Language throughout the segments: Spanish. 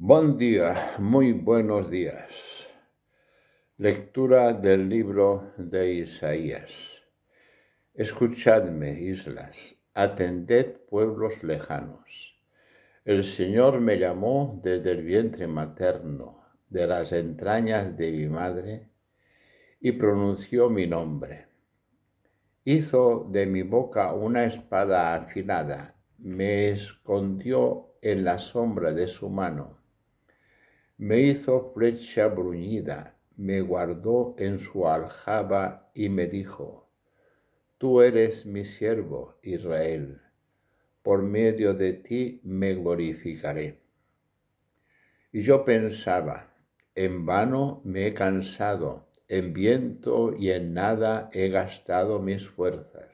Buen día, muy buenos días. Lectura del libro de Isaías. Escuchadme, islas, atended, pueblos lejanos. El Señor me llamó desde el vientre materno, de las entrañas de mi madre, y pronunció mi nombre. Hizo de mi boca una espada afilada, me escondió en la sombra de su mano me hizo flecha bruñida, me guardó en su aljaba y me dijo, Tú eres mi siervo, Israel, por medio de ti me glorificaré. Y yo pensaba, en vano me he cansado, en viento y en nada he gastado mis fuerzas.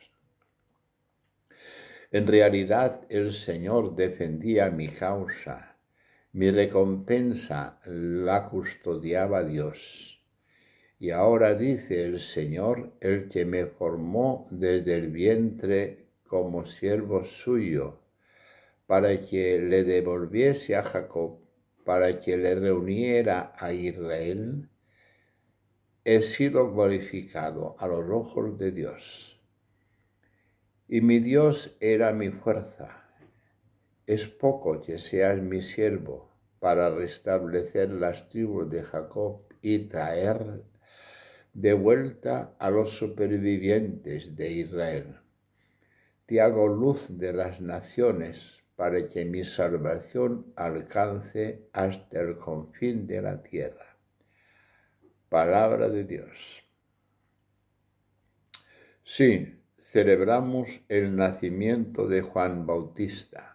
En realidad el Señor defendía mi causa mi recompensa la custodiaba Dios. Y ahora dice el Señor, el que me formó desde el vientre como siervo suyo, para que le devolviese a Jacob, para que le reuniera a Israel, he sido glorificado a los ojos de Dios. Y mi Dios era mi fuerza es poco que seas mi siervo para restablecer las tribus de Jacob y traer de vuelta a los supervivientes de Israel. Te hago luz de las naciones para que mi salvación alcance hasta el confín de la tierra. Palabra de Dios. Sí, celebramos el nacimiento de Juan Bautista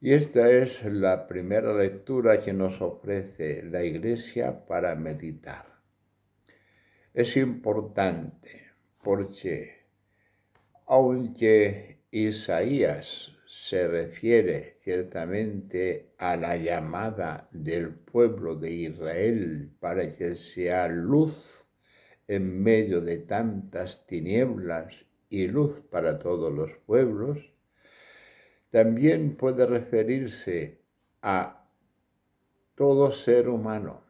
y esta es la primera lectura que nos ofrece la Iglesia para meditar. Es importante porque, aunque Isaías se refiere ciertamente a la llamada del pueblo de Israel para que sea luz en medio de tantas tinieblas y luz para todos los pueblos, también puede referirse a todo ser humano.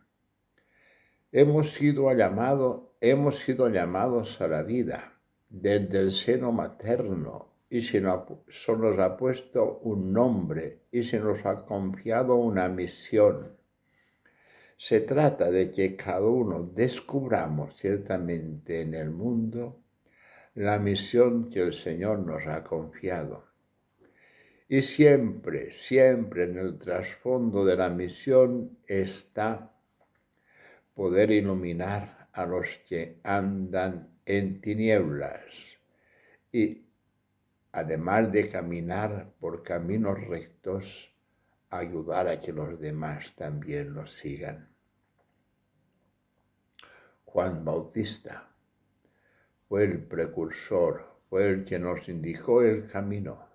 Hemos sido llamados, hemos sido llamados a la vida desde el seno materno y se nos ha puesto un nombre y se nos ha confiado una misión. Se trata de que cada uno descubramos ciertamente en el mundo la misión que el Señor nos ha confiado. Y siempre, siempre en el trasfondo de la misión está poder iluminar a los que andan en tinieblas. Y además de caminar por caminos rectos, ayudar a que los demás también los sigan. Juan Bautista fue el precursor, fue el que nos indicó el camino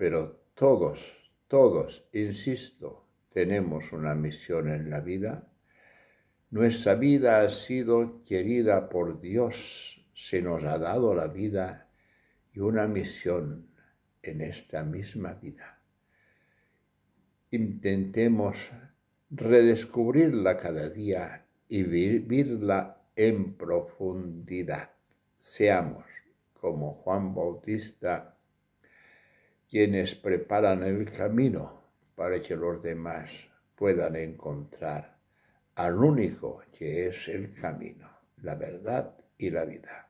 pero todos, todos, insisto, tenemos una misión en la vida. Nuestra vida ha sido querida por Dios, se nos ha dado la vida y una misión en esta misma vida. Intentemos redescubrirla cada día y vivirla en profundidad. Seamos como Juan Bautista quienes preparan el camino para que los demás puedan encontrar al único que es el camino, la verdad y la vida.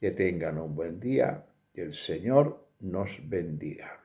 Que tengan un buen día, que el Señor nos bendiga.